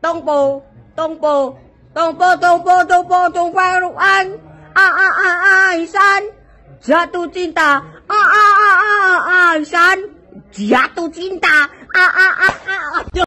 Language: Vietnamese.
tông bồ tông bồ tông bồ tông bồ tông bồ tông quang lục an a a a a san jatuh cinta a a a a a san jatuh cinta a a a